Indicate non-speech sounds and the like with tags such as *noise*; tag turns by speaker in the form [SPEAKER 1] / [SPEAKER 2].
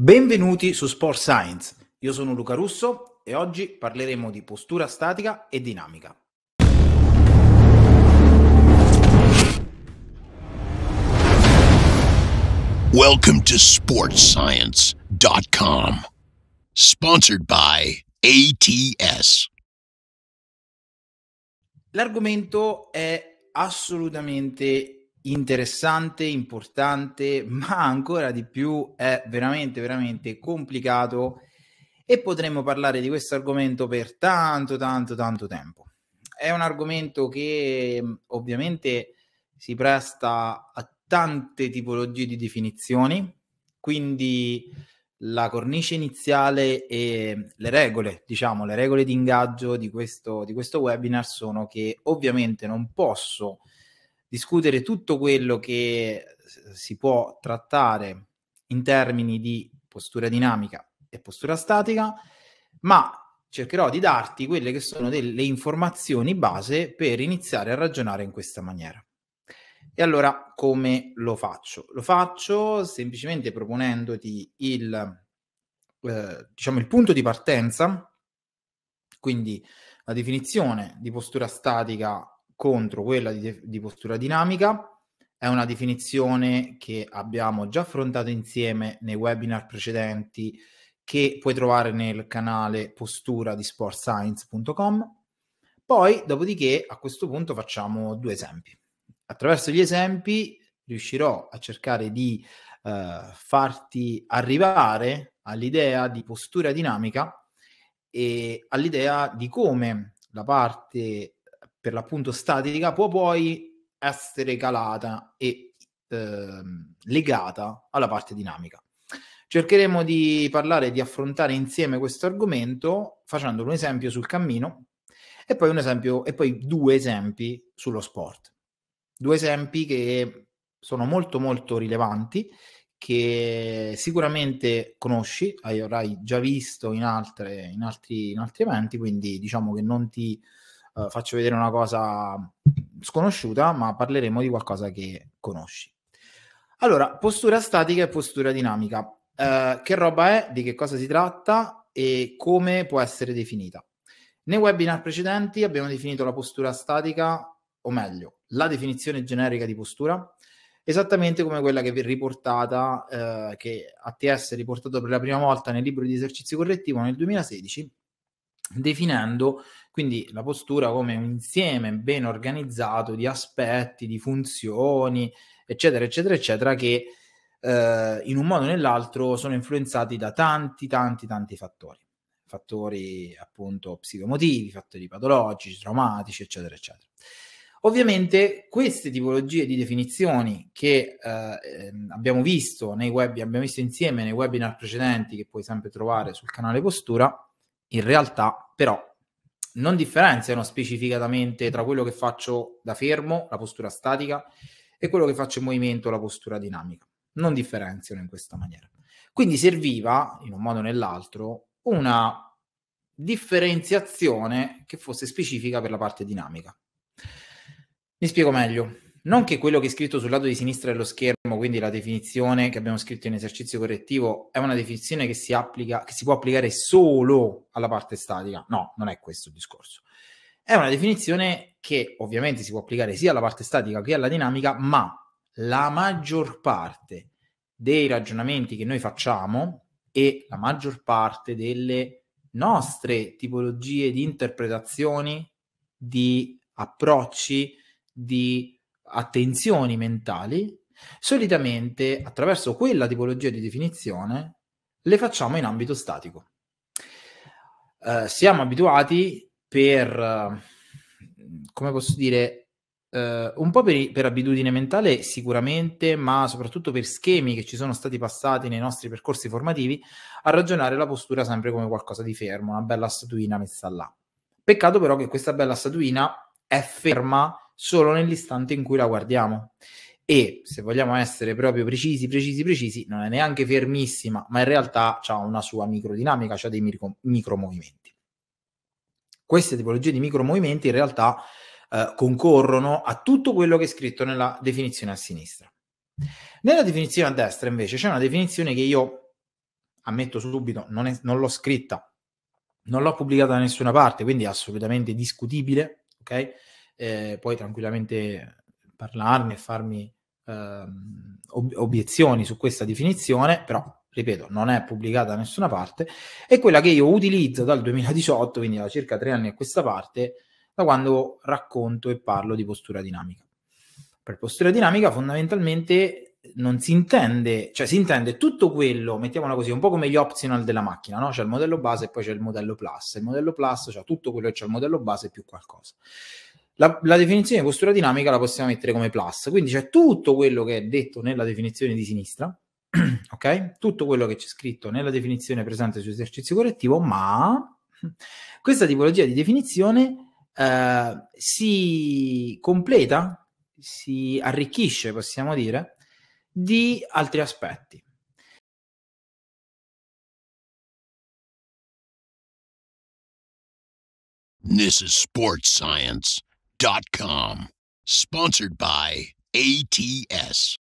[SPEAKER 1] Benvenuti su Sport Science. Io sono Luca Russo e oggi parleremo di postura statica e dinamica. Welcome to sportscience.com. Sponsored by ATS. L'argomento è assolutamente interessante, importante, *laughs* ma ancora di più è veramente, veramente complicato e potremmo parlare di questo argomento per tanto, tanto, tanto tempo. È un argomento che mm, ovviamente si presta a tante tipologie di definizioni, quindi la cornice iniziale e le regole, diciamo, le regole di ingaggio di questo, di questo webinar sono che ovviamente non posso eh, discutere tutto quello che eh, si può trattare in termini di postura dinamica e postura statica, ma cercherò di darti quelle che sono delle informazioni base per iniziare a ragionare in questa maniera. E allora come lo faccio? Lo faccio semplicemente proponendoti il, eh, diciamo il punto di partenza, quindi la definizione di postura statica contro quella di, di postura dinamica. È una definizione che abbiamo già affrontato insieme nei webinar precedenti che puoi trovare nel canale postura di sportscience.com. Poi, dopodiché, a questo punto facciamo due esempi. Attraverso gli esempi riuscirò a cercare di eh, farti arrivare all'idea di postura dinamica e all'idea di come la parte per l'appunto statica può poi essere calata e eh, legata alla parte dinamica. Cercheremo di parlare, di affrontare insieme questo argomento facendo un esempio sul cammino e poi, un esempio, e poi due esempi sullo sport. Due esempi che sono molto molto rilevanti che sicuramente conosci, avrai già visto in, altre, in, altri, in altri eventi, quindi diciamo che non ti uh, faccio vedere una cosa sconosciuta, ma parleremo di qualcosa che conosci. Allora, postura statica e postura dinamica. Uh, che roba è, di che cosa si tratta e come può essere definita? Nei webinar precedenti abbiamo definito la postura statica, o meglio, la definizione generica di postura, esattamente come quella che vi è riportata, eh, che ATS è riportato per la prima volta nel libro di esercizio correttivo nel 2016 definendo quindi la postura come un insieme ben organizzato di aspetti, di funzioni, eccetera, eccetera, eccetera, che eh, in un modo o nell'altro sono influenzati da tanti, tanti, tanti fattori, fattori appunto psicomotivi, fattori patologici, traumatici, eccetera, eccetera. Ovviamente queste tipologie di definizioni che eh, ehm, abbiamo visto nei web, abbiamo visto insieme nei webinar precedenti che puoi sempre trovare sul canale Postura, in realtà però non differenziano specificatamente tra quello che faccio da fermo, la postura statica, e quello che faccio in movimento, la postura dinamica. Non differenziano in questa maniera. Quindi serviva, in un modo o nell'altro, una differenziazione che fosse specifica per la parte dinamica. Mi spiego meglio non che quello che è scritto sul lato di sinistra dello schermo, quindi la definizione che abbiamo scritto in esercizio correttivo, è una definizione che si, applica, che si può applicare solo alla parte statica. No, non è questo il discorso. È una definizione che ovviamente si può applicare sia alla parte statica che alla dinamica, ma la maggior parte dei ragionamenti che noi facciamo e la maggior parte delle nostre tipologie di interpretazioni, di approcci, di attenzioni mentali, solitamente attraverso quella tipologia di definizione le facciamo in ambito statico. Uh, siamo abituati per, eh, come posso dire, uh, un po' per, per, abitudine mentale sicuramente, ma soprattutto per schemi che ci sono stati passati nei nostri percorsi formativi, a ragionare la postura sempre come qualcosa di fermo, una bella statuina messa là. Peccato però che questa bella statuina è ferma solo nell'istante in cui la guardiamo. E se vogliamo essere proprio precisi, precisi, precisi, non è neanche fermissima, ma in realtà ha una sua microdinamica, ha dei micro, micromovimenti. Queste tipologie di micromovimenti in realtà eh, concorrono a tutto quello che è scritto nella definizione a sinistra. Nella definizione a destra invece c'è una definizione che io ammetto subito, non, è, non l'ho scritta, non l'ho pubblicata da nessuna parte, quindi è assolutamente discutibile, ok? eh, puoi tranquillamente parlarne e farmi ehm, ob- obiezioni su questa definizione, però ripeto, non è pubblicata da nessuna parte, è quella che io utilizzo dal 2018, quindi da circa tre anni a questa parte, da quando racconto e parlo di postura dinamica. Per postura dinamica fondamentalmente non si intende, cioè si intende tutto quello, mettiamola così, un po' come gli optional della macchina, no? C'è il modello base e poi c'è il modello plus, il modello plus, cioè tutto quello che c'è il modello base più qualcosa. La, la, definizione di postura dinamica la possiamo mettere come plus, quindi c'è tutto quello che è detto nella definizione di sinistra, *clears throat* ok? Tutto quello che c'è scritto nella definizione presente sull'esercizio correttivo, ma *laughs* questa tipologia di definizione eh, si completa, si arricchisce, possiamo dire, di altri aspetti. This is sports science. ATS.com. Sponsored by ATS.